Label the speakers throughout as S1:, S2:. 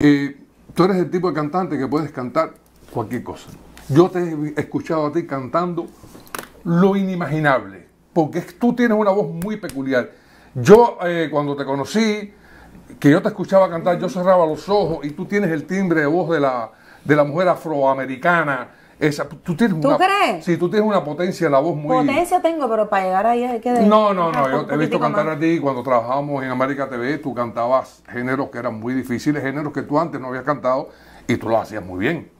S1: tú eres el tipo de cantante que puedes cantar cualquier cosa. Yo te he escuchado a ti cantando lo inimaginable, porque tú tienes una voz muy peculiar. Yo eh, cuando te conocí, que yo te escuchaba cantar, yo cerraba los ojos y tú tienes el timbre de voz de la, de la mujer afroamericana tú crees? Sí, tú tienes una potencia la voz muy...
S2: Potencia tengo, pero para llegar ahí hay que... No, no, no, yo te he visto
S1: cantar a ti cuando trabajábamos en América TV, tú cantabas géneros que eran muy difíciles, géneros que tú antes no habías cantado y tú lo hacías muy bien.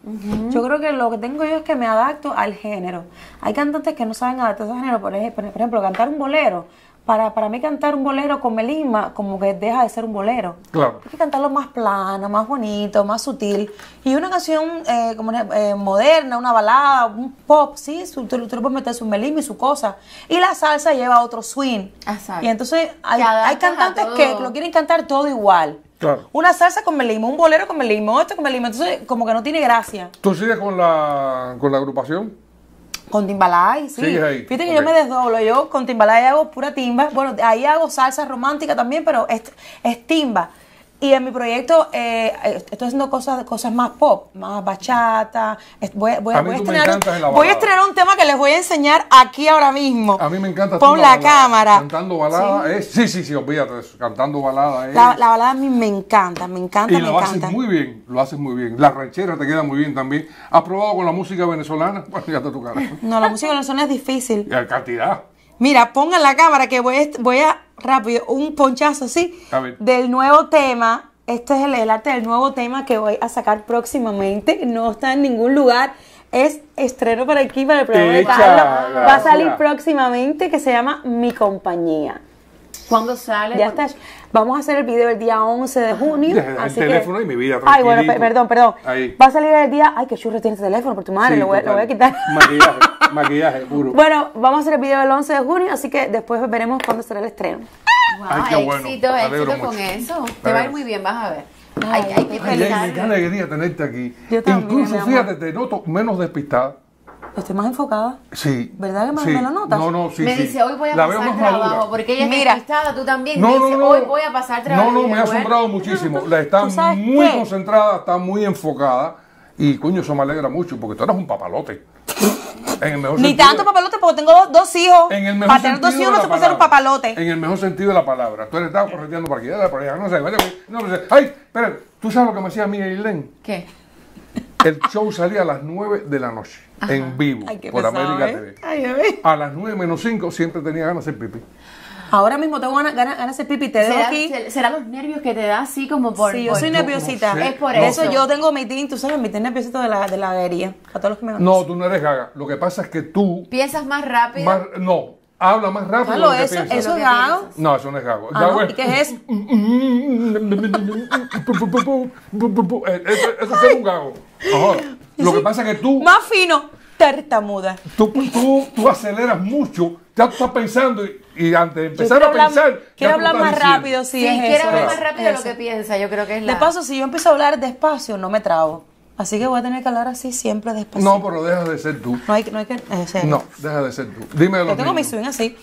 S2: Yo creo que lo que tengo yo es que me adapto al género. Hay cantantes que no saben adaptarse al género, por por ejemplo cantar un bolero para, para mí cantar un bolero con melisma como que deja de ser un bolero. Claro. Hay que cantarlo más plano, más bonito, más sutil. Y una canción eh, como eh, moderna, una balada, un pop, sí, Usted meter su melisma y su cosa. Y la salsa lleva otro swing. Exacto. Y entonces hay, cantantes que lo quieren cantar todo igual. Claro. Una salsa con melisma, un bolero con melisma, otro con melisma. Entonces como que no tiene gracia.
S1: ¿Tú sigues con la, con la agrupación?
S2: Con Timbalay, sí. Fíjate que yo me desdoblo. Yo con Timbalay hago pura timba. Bueno, ahí hago salsa romántica también, pero es, es timba. Y en mi proyecto eh, eh, estoy haciendo cosas, cosas más pop, más bachata. Voy, a, estrenar un, voy a, estrenar, un tema que les voy a enseñar aquí ahora mismo. A mí me encanta. Pon la cámara. Cantando balada. Sí,
S1: sí, sí, sí, olvídate eso. Cantando balada. La,
S2: balada a mí me encanta, me encanta. Y lo haces
S1: muy bien, lo haces muy bien. La ranchera te queda muy bien también. ¿Has probado con la música venezolana? Bueno, ya tu
S2: cara. No, la música venezolana es difícil. Y la cantidad. Mira, pongan la cámara que voy, voy a rápido, un ponchazo sí. del nuevo tema. Este es el, arte del nuevo tema que voy a sacar próximamente. No está en ningún lugar. Es estreno para aquí, para el programa de Carlos. Va a salir próximamente que se llama Mi Compañía. ¿Cuándo sale? Ya está. Vamos a hacer el video el día 11 de junio. teléfono
S1: y mi vida. Ay, bueno, perdón, perdón. Va
S2: a salir el día. Ay, que churro tiene el este teléfono, por tu madre. lo, voy, a quitar.
S1: maquillaje puro. Bueno,
S2: vamos a hacer el video el 11 de junio, así que después veremos cuándo será el estreno. Wow, Ay, qué bueno. éxito, éxito con eso. Te va a ir muy bien, vas a ver. Ay, qué feliz. Qué
S1: alegría tenerte aquí. Yo también, Incluso, fíjate, te noto menos despistada. Estoy
S2: más enfocada. Sí. ¿Verdad que más me lo notas? No, no, sí. Me sí. dice, hoy voy a la pasar trabajo, madura. porque ella es despistada, tú también. No, me no, no, hoy voy a pasar trabajo. No, no, me ha asombrado
S1: muchísimo. La está muy concentrada, está muy enfocada y coño, eso me alegra mucho porque tú eres un papalote. En el mejor Ni tanto
S2: papalote porque tengo dos, hijos. para tener dos hijos no se puede ser un
S1: papalote. En el mejor sentido de la palabra. Tú eres estado correteando para aquí, para allá, no sé, no sé. Pues, ay, espérate. tú sabes lo que me decía a mí ¿Qué? El show salía a las 9 de la noche, en vivo, por América ¿eh? TV. a, a las 9 menos 5 siempre tenía ganas de hacer pipí.
S2: Ahora mismo tengo ganas, ganas, de pipi, te dejo aquí. Será los nervios que te da así como por. Sí, yo soy nerviosita. es por eso. yo tengo mi team, tú sabes, mi tin nerviosito de la, de A todos los que me conocen. No,
S1: tú no eres gaga. Lo que pasa es que tú.
S2: Piensas más rápido.
S1: no, habla más rápido. Claro, de eso, eso es gago. No, eso no es gago. Ah, ¿Y qué es eso? eso es un gago. Lo que pasa es que tú.
S2: Más fino, tartamuda.
S1: Tú, tú aceleras mucho. Ya tú estás pensando y y antes de empezar a pensar. Quiero hablar más rápido, si sí, es hablar más rápido de lo que
S2: piensa, yo creo que es la. De paso, si yo empiezo a hablar despacio, no me trago. Así que voy a tener que hablar así siempre despacio. No, pero deja de ser tú. No hay, que. Eh, no,
S1: deja de ser tú. Dime Yo tengo mi
S2: swing así.